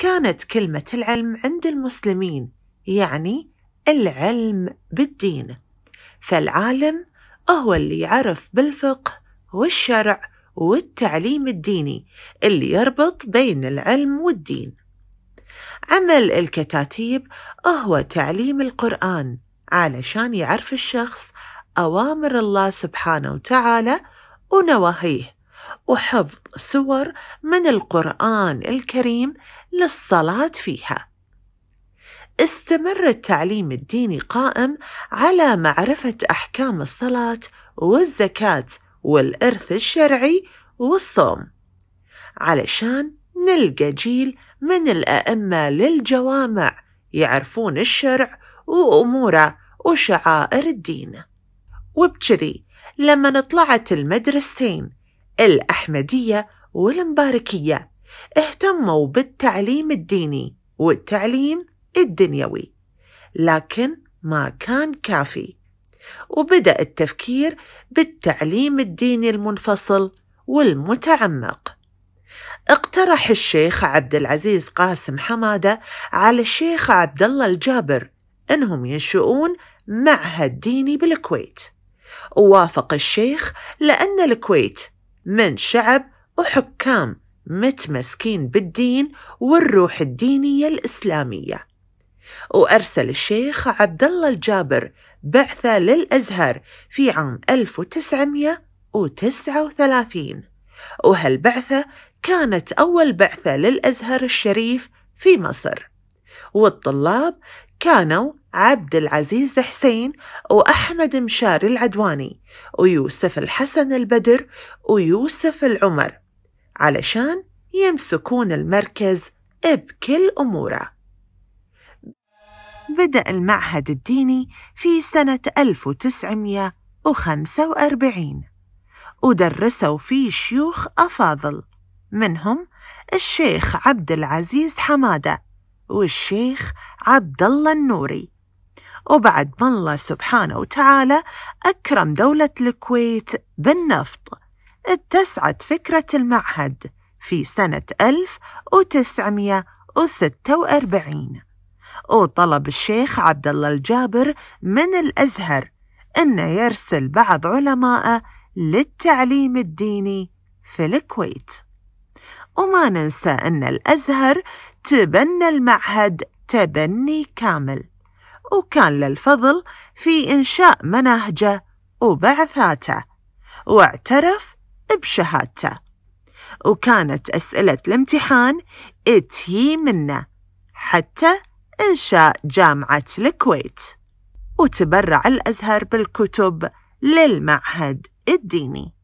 كانت كلمة العلم عند المسلمين يعني العلم بالدين فالعالم هو اللي يعرف بالفقه والشرع والتعليم الديني اللي يربط بين العلم والدين عمل الكتاتيب هو تعليم القرآن علشان يعرف الشخص أوامر الله سبحانه وتعالى ونواهيه وحفظ سور من القرآن الكريم للصلاة فيها. استمر التعليم الديني قائم على معرفة أحكام الصلاة والزكاة والإرث الشرعي والصوم، علشان نلقى جيل من الأئمة للجوامع يعرفون الشرع وأموره وشعائر الدين وبجذي لما طلعت المدرستين الأحمدية والمباركية اهتموا بالتعليم الديني والتعليم الدنيوي لكن ما كان كافي وبدأ التفكير بالتعليم الديني المنفصل والمتعمق اقترح الشيخ عبد العزيز قاسم حمادة على الشيخ عبد الله الجابر انهم ينشؤون معهد ديني بالكويت ووافق الشيخ لأن الكويت من شعب وحكام متمسكين بالدين والروح الدينية الإسلامية وأرسل الشيخ عبد الله الجابر بعثة للأزهر في عام 1939 وهالبعثة كانت أول بعثة للأزهر الشريف في مصر والطلاب كانوا عبد العزيز حسين وأحمد مشاري العدواني ويوسف الحسن البدر ويوسف العمر علشان يمسكون المركز بكل أموره بدأ المعهد الديني في سنة 1945 ودرسوا فيه شيوخ أفاضل منهم الشيخ عبد العزيز حمادة والشيخ عبد الله النوري وبعد ما الله سبحانه وتعالى أكرم دولة الكويت بالنفط اتسعت فكرة المعهد في سنة 1946 وطلب الشيخ عبد الله الجابر من الأزهر أنه يرسل بعض علمائه للتعليم الديني في الكويت وما ننسى أن الأزهر تبنى المعهد تبني كامل وكان للفضل في إنشاء مناهجه وبعثاته واعترف بشهادته وكانت أسئلة الامتحان اتهي منه حتى إنشاء جامعة الكويت وتبرع الأزهر بالكتب للمعهد الديني